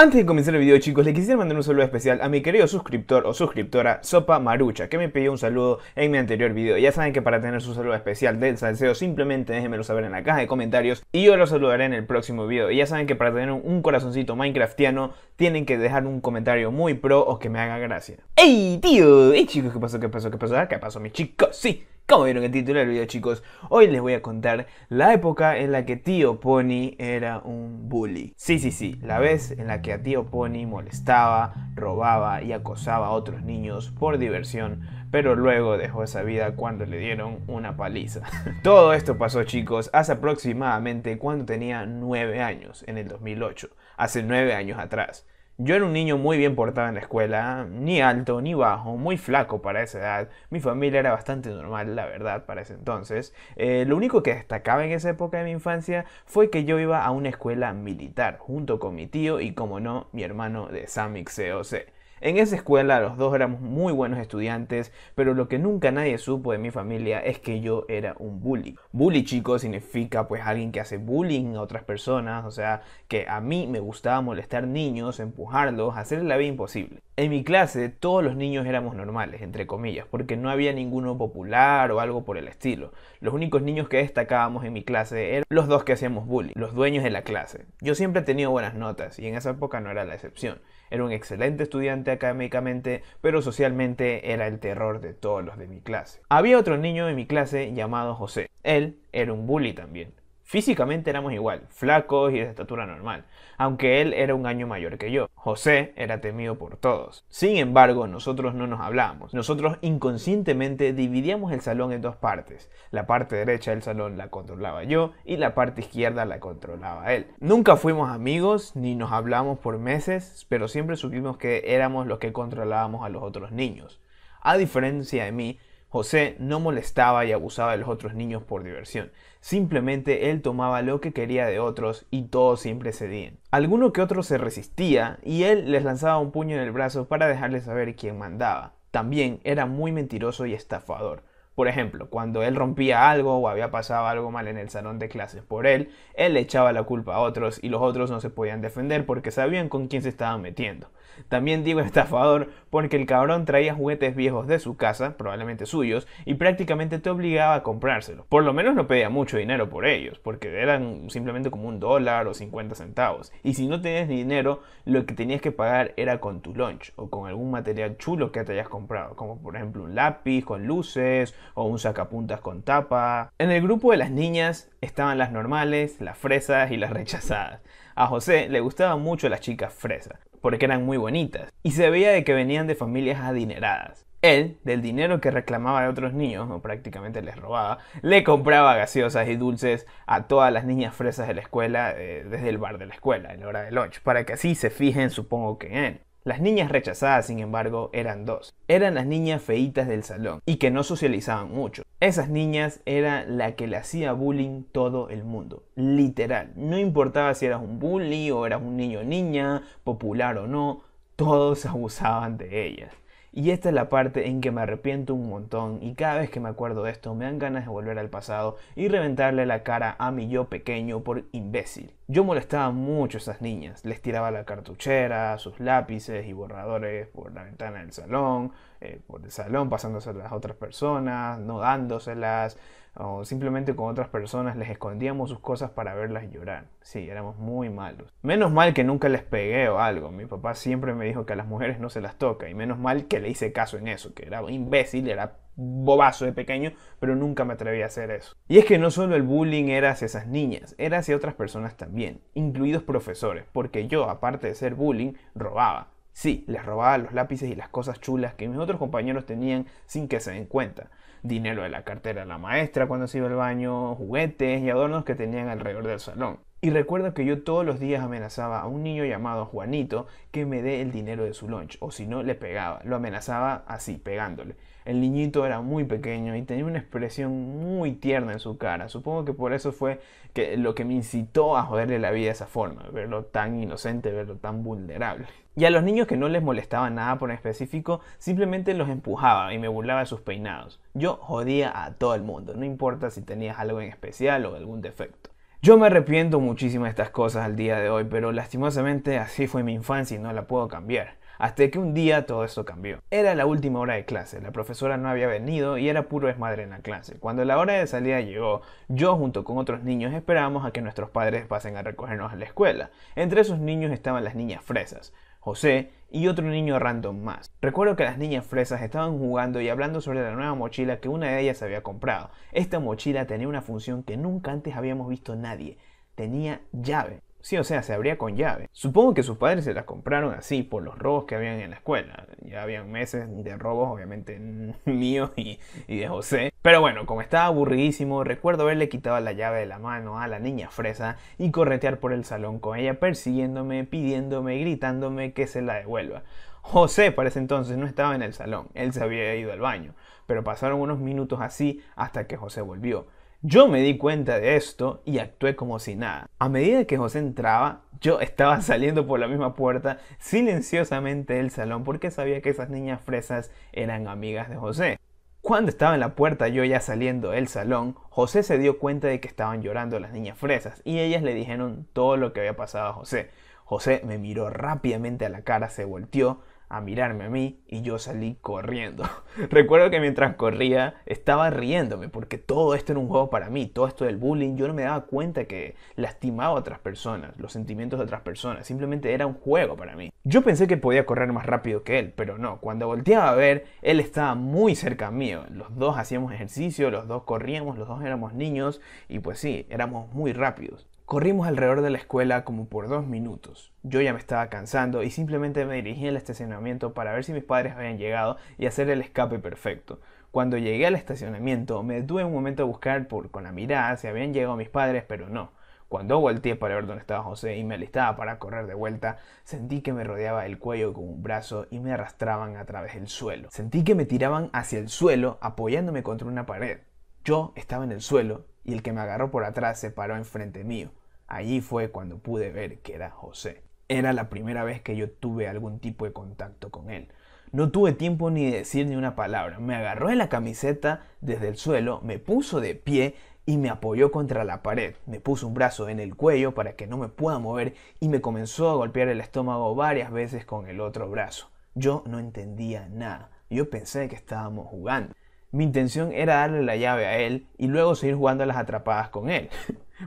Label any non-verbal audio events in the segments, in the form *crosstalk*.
Antes de comenzar el video chicos, le quisiera mandar un saludo especial a mi querido suscriptor o suscriptora Sopa Marucha, que me pidió un saludo en mi anterior video. Ya saben que para tener su saludo especial del salseo simplemente déjenmelo saber en la caja de comentarios y yo lo saludaré en el próximo video. Y ya saben que para tener un corazoncito minecraftiano tienen que dejar un comentario muy pro o que me haga gracia. ¡Ey tío! ¡Ey chicos! ¿Qué pasó? ¿Qué pasó? ¿Qué pasó? ¿Qué pasó mis chicos? Sí, como vieron el título del video, chicos, hoy les voy a contar la época en la que Tío Pony era un bully. Sí, sí, sí, la vez en la que a Tío Pony molestaba, robaba y acosaba a otros niños por diversión, pero luego dejó esa vida cuando le dieron una paliza. *laughs* Todo esto pasó, chicos, hace aproximadamente cuando tenía 9 años, en el 2008, hace 9 años atrás. Yo era un niño muy bien portado en la escuela, ni alto ni bajo, muy flaco para esa edad. Mi familia era bastante normal, la verdad, para ese entonces. Eh, lo único que destacaba en esa época de mi infancia fue que yo iba a una escuela militar, junto con mi tío y, como no, mi hermano de Samix COC. En esa escuela los dos éramos muy buenos estudiantes, pero lo que nunca nadie supo de mi familia es que yo era un bully. Bully chico significa pues alguien que hace bullying a otras personas, o sea que a mí me gustaba molestar niños, empujarlos, hacer la vida imposible. En mi clase todos los niños éramos normales, entre comillas, porque no había ninguno popular o algo por el estilo. Los únicos niños que destacábamos en mi clase eran los dos que hacíamos bullying, los dueños de la clase. Yo siempre he tenido buenas notas y en esa época no era la excepción. Era un excelente estudiante académicamente, pero socialmente era el terror de todos los de mi clase. Había otro niño en mi clase llamado José. Él era un bully también. Físicamente éramos igual, flacos y de estatura normal, aunque él era un año mayor que yo. José era temido por todos. Sin embargo, nosotros no nos hablábamos. Nosotros inconscientemente dividíamos el salón en dos partes. La parte derecha del salón la controlaba yo y la parte izquierda la controlaba él. Nunca fuimos amigos ni nos hablamos por meses, pero siempre supimos que éramos los que controlábamos a los otros niños. A diferencia de mí, José no molestaba y abusaba de los otros niños por diversión. Simplemente él tomaba lo que quería de otros y todos siempre cedían. Alguno que otro se resistía y él les lanzaba un puño en el brazo para dejarles saber quién mandaba. También era muy mentiroso y estafador. Por ejemplo, cuando él rompía algo o había pasado algo mal en el salón de clases por él, él le echaba la culpa a otros y los otros no se podían defender porque sabían con quién se estaban metiendo. También digo *laughs* estafador porque el cabrón traía juguetes viejos de su casa, probablemente suyos, y prácticamente te obligaba a comprárselos. Por lo menos no pedía mucho dinero por ellos, porque eran simplemente como un dólar o 50 centavos. Y si no tenías dinero, lo que tenías que pagar era con tu lunch o con algún material chulo que te hayas comprado, como por ejemplo un lápiz con luces, o un sacapuntas con tapa. En el grupo de las niñas estaban las normales, las fresas y las rechazadas. A José le gustaban mucho las chicas fresas, porque eran muy bonitas, y se veía de que venían de familias adineradas. Él, del dinero que reclamaba de otros niños, o prácticamente les robaba, le compraba gaseosas y dulces a todas las niñas fresas de la escuela eh, desde el bar de la escuela, en la hora del lunch, para que así se fijen, supongo que en él. Las niñas rechazadas, sin embargo, eran dos. Eran las niñas feitas del salón y que no socializaban mucho. Esas niñas era la que le hacía bullying todo el mundo, literal. No importaba si eras un bully o eras un niño o niña, popular o no, todos *laughs* abusaban de ellas. Y esta es la parte en que me arrepiento un montón y cada vez que me acuerdo de esto me dan ganas de volver al pasado y reventarle la cara a mi yo pequeño por imbécil. Yo molestaba mucho a esas niñas, les tiraba la cartuchera, sus lápices y borradores por la ventana del salón, eh, por el salón pasándose a las otras personas, no dándoselas, o simplemente con otras personas les escondíamos sus cosas para verlas llorar. Sí, éramos muy malos. Menos mal que nunca les pegué o algo. Mi papá siempre me dijo que a las mujeres no se las toca y menos mal que le hice caso en eso, que era imbécil, era bobazo de pequeño, pero nunca me atreví a hacer eso. Y es que no solo el bullying era hacia esas niñas, era hacia otras personas también, incluidos profesores, porque yo, aparte de ser bullying, robaba Sí, les robaba los lápices y las cosas chulas que mis otros compañeros tenían sin que se den cuenta. Dinero de la cartera de la maestra cuando se iba al baño, juguetes y adornos que tenían alrededor del salón. Y recuerdo que yo todos los días amenazaba a un niño llamado Juanito que me dé el dinero de su lunch, o si no, le pegaba. Lo amenazaba así, pegándole. El niñito era muy pequeño y tenía una expresión muy tierna en su cara. Supongo que por eso fue que lo que me incitó a joderle la vida de esa forma, verlo tan inocente, verlo tan vulnerable. Y a los niños que no les molestaba nada por específico, simplemente los empujaba y me burlaba de sus peinados. Yo jodía a todo el mundo, no importa si tenías algo en especial o algún defecto. Yo me arrepiento muchísimo de estas cosas al día de hoy, pero lastimosamente así fue mi infancia y no la puedo cambiar. Hasta que un día todo esto cambió. Era la última hora de clase, la profesora no había venido y era puro desmadre en la clase. Cuando la hora de salida llegó, yo junto con otros niños esperábamos a que nuestros padres pasen a recogernos a la escuela. Entre esos niños estaban las niñas fresas. José, y otro niño random más. Recuerdo que las niñas fresas estaban jugando y hablando sobre la nueva mochila que una de ellas había comprado. Esta mochila tenía una función que nunca antes habíamos visto nadie. Tenía llave. Sí, o sea, se abría con llave. Supongo que sus padres se las compraron así por los robos que habían en la escuela. Ya habían meses de robos, obviamente *laughs* mío y, y, de José. Pero bueno, como estaba aburridísimo, recuerdo haberle quitado la llave de la mano a la niña fresa y corretear por el salón con ella, persiguiéndome, pidiéndome, gritándome que se la devuelva. José para ese entonces no estaba en el salón, él se había ido al baño, pero pasaron unos minutos así hasta que José volvió. Yo me di cuenta de esto y actué como si nada. A medida que José entraba, yo *laughs* estaba saliendo por la misma puerta silenciosamente del salón porque sabía que esas niñas fresas eran amigas de José. Cuando estaba en la puerta yo ya saliendo del salón, José se dio cuenta de que estaban llorando las niñas fresas y ellas le dijeron todo lo que había pasado a José. José me miró rápidamente a la cara, se volteó, a mirarme a mí y yo salí corriendo. *laughs* Recuerdo que mientras corría estaba riéndome porque todo esto era un juego para mí, todo esto del bullying, yo no me daba cuenta que lastimaba a otras personas, los sentimientos de otras personas, simplemente era un juego para mí. Yo pensé que podía correr más rápido que él, pero no, cuando volteaba a ver, él estaba muy cerca mío, los dos hacíamos ejercicio, los dos corríamos, los dos éramos niños y pues sí, éramos muy rápidos. Corrimos alrededor de la escuela como por dos minutos. Yo ya me estaba cansando y simplemente me dirigí al estacionamiento para ver si mis padres habían llegado y hacer el escape perfecto. Cuando llegué al estacionamiento me detuve un momento a buscar por, con la mirada si habían llegado mis padres, pero no. Cuando volteé para ver dónde estaba José y me alistaba para correr de vuelta, sentí que me rodeaba el cuello con un brazo y me arrastraban a través del suelo. Sentí que me tiraban hacia el suelo apoyándome contra una pared. Yo estaba en el suelo y el que me agarró por atrás se paró enfrente mío. Allí fue cuando pude ver que era José. Era la primera vez que yo tuve algún tipo de contacto con él. No tuve tiempo ni de decir ni una palabra. Me agarró de la camiseta desde el suelo, me puso de pie y me apoyó contra la pared. Me puso un brazo en el cuello para que no me pueda mover y me comenzó a golpear el estómago varias veces con el otro brazo. Yo no entendía nada. Yo pensé que estábamos jugando. Mi intención era darle la llave a él y luego seguir jugando a las atrapadas con él. *laughs*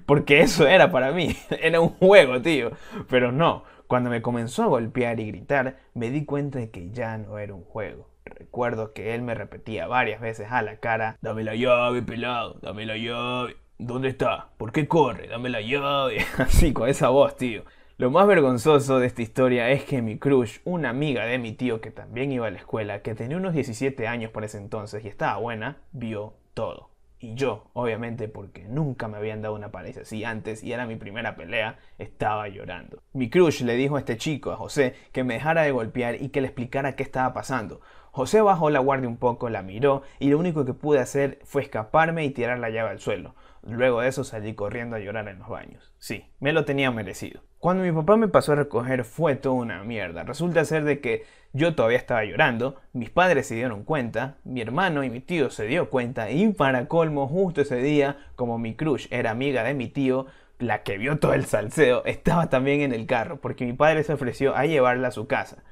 Porque eso era para mí, *laughs* era un juego, tío. Pero no, cuando me comenzó a golpear y gritar, me di cuenta de que ya no era un juego. Recuerdo que él me repetía varias veces a la cara, dame la llave, pelado, dame la llave. ¿Dónde está? ¿Por qué corre? Dame la llave. *laughs* Así, con esa voz, tío. Lo más vergonzoso de esta historia es que mi crush, una amiga de mi tío que también iba a la escuela, que tenía unos 17 años para ese entonces y estaba buena, vio todo y yo, obviamente, porque nunca me habían dado una pareja así antes y era mi primera pelea, estaba llorando. Mi crush le dijo a este chico, a José, que me dejara de golpear y que le explicara qué estaba pasando. José bajó la guardia un poco, la miró y lo único que pude hacer fue escaparme y tirar la llave al suelo. Luego de eso salí corriendo a llorar en los baños. Sí, me lo tenía merecido. Cuando mi papá me pasó a recoger fue toda una mierda. Resulta ser de que yo todavía estaba llorando, mis padres se dieron cuenta, mi hermano y mi tío se dio cuenta y para colmo justo ese día, como mi crush era amiga de mi tío, la que vio todo el salseo, estaba también en el carro porque mi padre se ofreció a llevarla a su casa.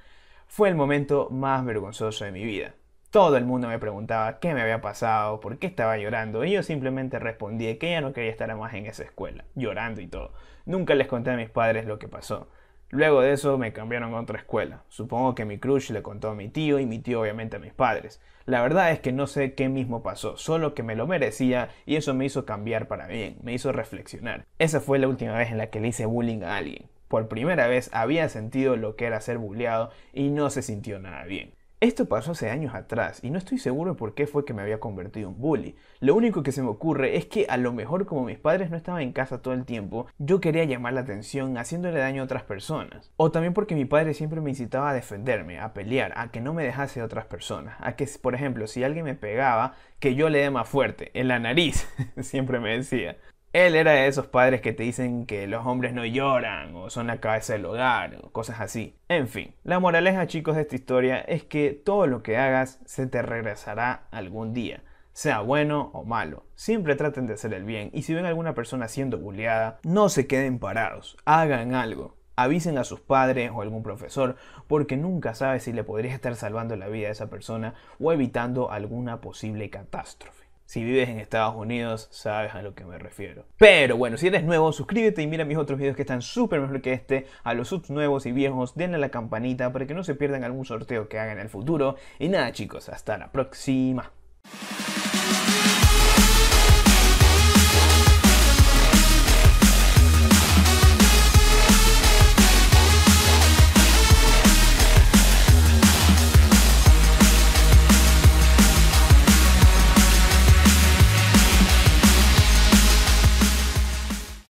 Fue el momento más vergonzoso de mi vida. Todo el mundo me preguntaba qué me había pasado, por qué estaba llorando, y yo simplemente respondí que ya no quería estar más en esa escuela, llorando y todo. Nunca les conté a mis padres lo que pasó. Luego de eso me cambiaron a otra escuela. Supongo que mi crush le contó a mi tío y mi tío obviamente a mis padres. La verdad es que no sé qué mismo pasó, solo que me lo merecía y eso me hizo cambiar para bien, me hizo reflexionar. Esa fue la última vez en la que le hice bullying a alguien. Por primera vez había sentido lo que era ser bulleado y no se sintió nada bien. Esto pasó hace años atrás y no estoy seguro de por qué fue que me había convertido en bully. Lo único que se me ocurre es que a lo mejor como mis padres no estaban en casa todo el tiempo, yo quería llamar la atención haciéndole daño a otras personas. O también porque mi padre siempre me incitaba a defenderme, a pelear, a que no me dejase a otras personas. A que, por ejemplo, si alguien me pegaba, que yo le dé más fuerte, en la nariz, *laughs* siempre me decía. Él era de esos padres que te dicen que los hombres no lloran o son la cabeza del hogar o cosas así. En fin, la moraleja chicos de esta historia es que todo lo que hagas se te regresará algún día sea bueno o malo. Siempre traten de hacer el bien y si ven a alguna persona siendo bulleada, no se queden parados, hagan algo. Avisen a sus padres o algún profesor porque nunca sabes si le podrías estar salvando la vida a esa persona o evitando alguna posible catástrofe. Si vives en Estados Unidos, sabes a lo que me refiero. Pero bueno, si eres nuevo, suscríbete y mira mis otros videos que están súper mejor que este. A los subs nuevos y viejos, denle a la campanita para que no se pierdan algún sorteo que haga en el futuro. Y nada chicos, hasta la próxima.